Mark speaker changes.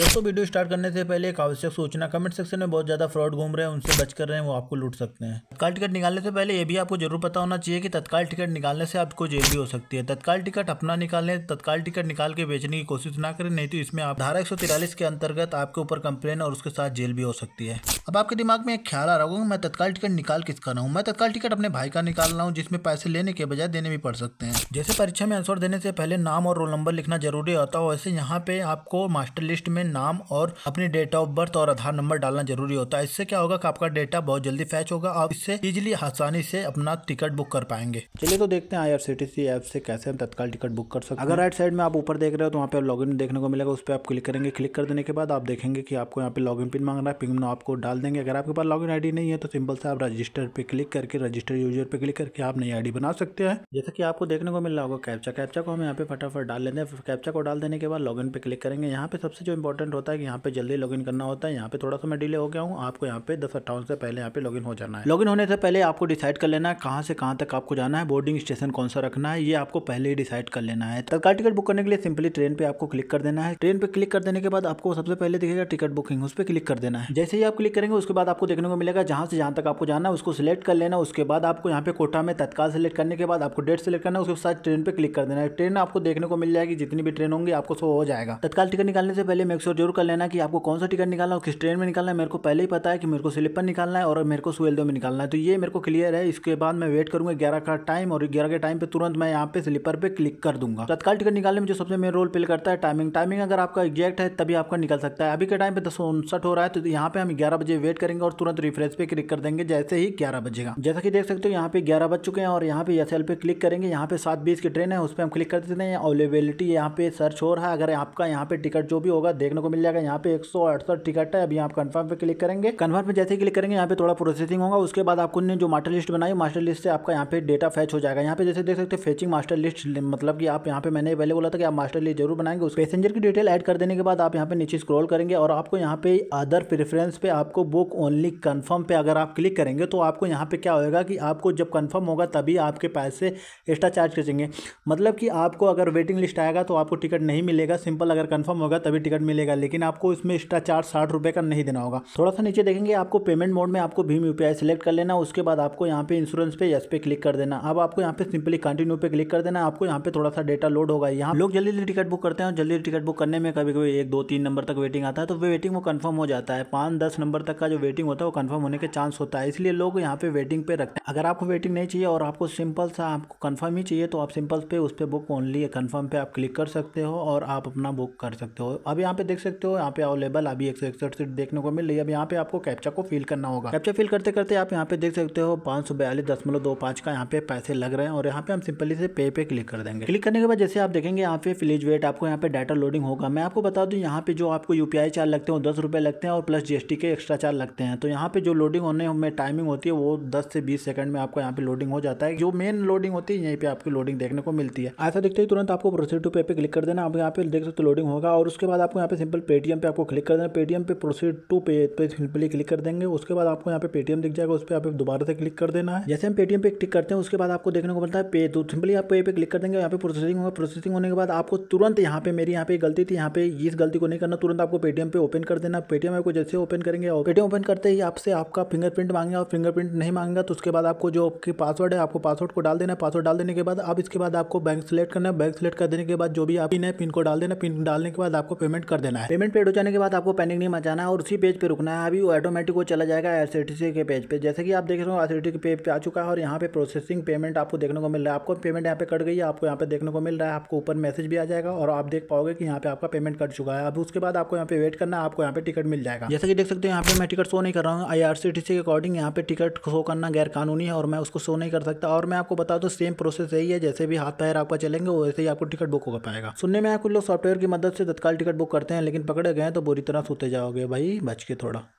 Speaker 1: दोस्तों video start करने से पहले एक आवश्यक सूचना कमेंट सेक्शन में बहुत ज़्यादा फ्रॉड घूम रहे हैं उनसे बच कर रहे हैं वो आपको लूट सकते हैं तत्काल टिकट निकालने से पहले ये भी आपको जरूर पता होना चाहिए कि तत्काल टिकट निकालने से आपको जेल भी हो सकती है तत्काल टिकट अपना निकालने तत्काल टिकट निकाल के बेचने की कोशिश ना करें नहीं तो इसमें आप धारा एक के अंतर्गत आपके ऊपर कंप्लेन और उसके साथ जेल भी हो सकती है अब आपके दिमाग में एक ख्याल आ रहा होगा मैं तत्काल टिकट निकाल किसका रहा हूँ मैं तत्काल टिकट अपने भाई का निकाल रहा हूँ जिसमें पैसे लेने के बजाय देने भी पड़ सकते हैं जैसे परीक्षा में आंसर देने से पहले नाम और रोल नंबर लिखना जरूरी होता है वैसे यहाँ पे आपको मास्टर लिस्ट में नाम और अपनी डेट ऑफ बर्थ और आधार नंबर डालना जरूरी होता है इससे क्या होगा कि आपका डेटा बहुत जल्दी फैच होगा आप इससे इजिली आसानी से अपना टिकट बुक कर पाएंगे चलिए तो देखते हैं आई ऐप से कैसे हम तत्काल टिकट बुक कर सकते हैं अगर राइट साइड में आप ऊपर देख रहे हो तो वहाँ पे लॉगिन देखने को मिलेगा उस पर आप क्लिक करेंगे क्लिक कर देने के बाद आप देखेंगे कि आपको यहाँ पे लॉगिन पिन मांग रहा है पिन आपको डाल देंगे अगर आपके पास लॉग इन नहीं है तो सिंपल से आप रजिस्टर पे क्लिक करके रजिस्टर यूजर पे क्लिक करके आप नई आई बना सकते हैं जैसा कि आपको देखने को मिल रहा होगा कैप्चा कैप्चा को हम यहाँ पे फटाफट डाल लेते हैं कैप्चा को डाल देने के बाद लॉगिन पे क्लिक करेंगे यहाँ पे सबसे जो इंपॉर्टेंट इंपॉर्टेंट होता है कि यहाँ पे जल्दी लॉगिन करना होता है यहाँ पे थोड़ा सा मैं डिले हो गया हूँ आपको यहाँ पे दस अट्ठावन से पहले यहाँ पे लॉगिन हो जाना है लॉगिन होने से पहले आपको डिसाइड कर लेना है कहाँ से कहाँ तक आपको जाना है बोर्डिंग स्टेशन कौन सा रखना है ये आपको पहले ही डिसाइड कर लेना है तत्काल टिकट बुक करने के लिए सिंपली ट्रेन पे आपको क्लिक कर देना है ट्रेन पे क्लिक कर देने के बाद आपको सबसे पहले दिखेगा टिकट बुकिंग उस पर क्लिक कर देना है जैसे ही आप क्लिक करेंगे उसके बाद आपको देखने को मिलेगा जहाँ से जहाँ तक आपको जाना है उसको सिलेक्ट कर लेना उसके बाद आपको यहाँ पे कोटा में तत्काल सेलेक्ट करने के बाद आपको डेट सेलेक्ट करना है उसके साथ ट्रेन पे क्लिक कर देना है ट्रेन आपको देखने को मिल जाएगी जितनी भी ट्रेन होंगी आपको सो हो जाएगा तत्काल टिकट निकालने से पहले श्योर जरूर कर लेना कि आपको कौन सा टिकट निकालना है किस ट्रेन में निकालना है मेरे को पहले ही पता है कि मेरे को स्लीपर निकालना है और मेरे को सुवेल्दो में निकालना है तो ये मेरे को क्लियर है इसके बाद मैं वेट करूँगा ग्यारह का टाइम और ग्यारह के टाइम पर तुरंत मैं यहाँ पे स्लीपर पर क्लिक कर दूंगा तत्काल टिकट निकालने में जो सबसे मेन रोल प्ले करता है टाइमिंग टाइमिंग अगर आपका एग्जैक्ट है तभी आपका निकल सकता है अभी के टाइम पर दस उनसठ हो रहा है तो यहाँ पे हम ग्यारह बजे वेट करेंगे और तुरंत रिफ्रेश पे क्लिक कर देंगे जैसे ही ग्यारह बजेगा जैसा कि देख सकते हो यहाँ पे ग्यारह बज चुके हैं और यहाँ पे एस पे क्लिक करेंगे यहाँ पे सात बीस की ट्रेन है उस पर हम क्लिक कर देते हैं अवेलेबिलिटी यहाँ पे सर्च हो रहा है अगर आपका यहाँ पे टिकट जो भी होगा देख देखने को मिल जाएगा यहाँ पे एक टिकट है अभी आप कन्फर्म पे क्लिक करेंगे कन्फर्म पे जैसे क्लिक करेंगे यहाँ पे थोड़ा प्रोसेसिंग होगा उसके बाद आपको जो मास्टर लिस्ट बनाई मास्टर लिस्ट से आपका यहाँ पे डेटा फैच हो जाएगा यहाँ पे जैसे देख सकते फेचिंग मास्टर लिस्ट मतलब कि आप यहाँ पे मैंने पहले बोला था कि आप मास्टर लिस्ट जरूर बनाएंगे उस पैसेंजर की डिटेल ऐड कर देने के बाद आप यहाँ पे नीचे स्क्रॉल करेंगे और आपको यहाँ पे अदर प्रेफरेंस पे आपको बुक ओनली कन्फर्म पे अगर आप क्लिक करेंगे तो आपको यहाँ पे क्या होगा कि आपको जब कन्फर्म होगा तभी आपके पैसे एक्स्ट्रा चार्ज खींचेंगे मतलब कि आपको अगर वेटिंग लिस्ट आएगा तो आपको टिकट नहीं मिलेगा सिंपल अगर कन्फर्म होगा तभी टिकट मिलेगा मिलेगा लेकिन आपको इसमें एक्स्ट्रा चार्ज साठ रुपये का नहीं देना होगा थोड़ा सा नीचे देखेंगे आपको पेमेंट मोड में आपको भीम यूपीआई सेलेक्ट कर लेना उसके बाद आपको यहाँ पे इंश्योरेंस पे यस पे क्लिक कर देना अब आपको यहाँ पे सिंपली कंटिन्यू पे क्लिक कर देना आपको यहाँ पे थोड़ा सा डेटा लोड होगा यहाँ लोग जल्दी जल्दी टिकट बुक करते हैं और जल्दी टिकट बुक करने में कभी कभी एक दो तीन नंबर तक वेटिंग आता है तो वेटिंग वो कन्फर्म हो जाता है पाँच दस नंबर तक का जो वेटिंग होता है वो कन्फर्म होने के चांस होता है इसलिए लोग यहाँ पे वेटिंग पे रखते हैं अगर आपको वेटिंग नहीं चाहिए और आपको सिंपल सा आपको कन्फर्म ही चाहिए तो आप सिंपल पे उस पर बुक ओनली कन्फर्म पे आप क्लिक कर सकते हो और आप अपना बुक कर सकते हो अब यहाँ पे देख सकते हो यहाँ पे अवेलेबल अभी एक सौ इकसठ सीट देखने को मिल रही है अब यहाँ पे आपको कैप्चा को फिल करना होगा कैप्चा फिल करते करते आप यहाँ पे देख सकते हो पांच सौ बयालीस दशमलव दो पांच का यहाँ पे पैसे लग रहे हैं और यहाँ पे हम सिंपली से पे पे क्लिक कर देंगे क्लिक करने के बाद जैसे आप देखेंगे यहाँ पे फिलिज वेट आपको यहाँ पे डाटा लोडिंग होगा मैं आपको बता दूँ यहाँ पे जो आपको यूपीआई चार्ज लगते हैं दस रुपए लगते हैं और प्लस जीएसटी के एक्स्ट्रा चार्ज लगते हैं तो यहाँ पे जो लोडिंग होने में टाइमिंग होती है वो दस से बीस सेकंड में आपको यहाँ पे लोडिंग हो जाता है जो मेन लोडिंग होती है यहीं पे आपकी लोडिंग देखने को मिलती है ऐसा देखते ही तुरंत आपको प्रोसीड टू पे पे क्लिक कर देना आप यहाँ पे देख सकते लोडिंग होगा और उसके बाद आपको यहाँ पे सिंपल पेटीएम पे आपको क्लिक कर देना पेटीएम पे प्रोसीड टू पे पे सिंपली क्लिक कर देंगे उसके बाद आपको यहाँ पे पेटीएम दिख जाएगा उस पर आप दोबारा से क्लिक कर देना है जैसे हम पेटीएम पे क्लिक करते हैं उसके बाद आपको देखने को मिलता है पे तो सिंपली आप पे पे क्लिक कर देंगे यहाँ पे प्रोसेसिंग होगा प्रोसेसिंग होने के बाद आपको तुरंत यहाँ पे मेरी यहाँ पे गलती थी यहाँ पे इस गलती को नहीं करना तुरंत आपको पेटीएम पे ओपन कर देना पेटीएम आपको जैसे ओपन करेंगे और पेटीएम ओपन करते ही आपसे आपका फिंगरप्रिंट मांगेगा और फिंगरप्रिंट नहीं मांगेगा तो उसके बाद आपको जो आपकी पासवर्ड है आपको पासवर्ड को डाल देना है पासवर्ड डाल देने के बाद अब इसके बाद आपको बैंक सेलेक्ट करना है बैंक सेलेक्ट कर देने के बाद जो भी आप पिन है पिन को डाल देना पिन डालने के बाद आपको पेमेंट कर देना देना है पेमेंट पेड हो जाने के बाद आपको पैनिक नहीं मचाना है और उसी पेज पर पे रुकना है अभी ऑटोमेटिक वो चला जाएगा एस के पेज पर पे। जैसे कि आप देख रहे हो एस के पेज पर आ चुका है और यहाँ पे प्रोसेसिंग पेमेंट आपको देखने को मिल रहा है आपको पेमेंट यहाँ पे कट गई है आपको यहाँ पे देखने को मिल रहा है आपको ऊपर मैसेज भी आ जाएगा और आप देख पाओगे कि यहाँ पे आपका पेमेंट कट चुका है अब उसके बाद आपको यहाँ पे वेट करना है आपको यहाँ पे टिकट मिल जाएगा जैसे कि देख सकते हो यहाँ पे मैं टिकट शो नहीं कर रहा हूँ आई के अकॉर्डिंग यहाँ पे टिकट शो करना गैर कानूनी है और मैं उसको शो नहीं कर सकता और मैं आपको बता दूँ सेम प्रोसेस यही है जैसे भी हाथ पैर आपका चलेंगे वैसे ही आपको टिकट बुक हो पाएगा सुनने में कुछ लोग सॉफ्टवेयर की मदद से तत्काल टिकट बुक करते हैं हैं लेकिन पकड़े गए तो बुरी तरह सोते जाओगे भाई बच के थोड़ा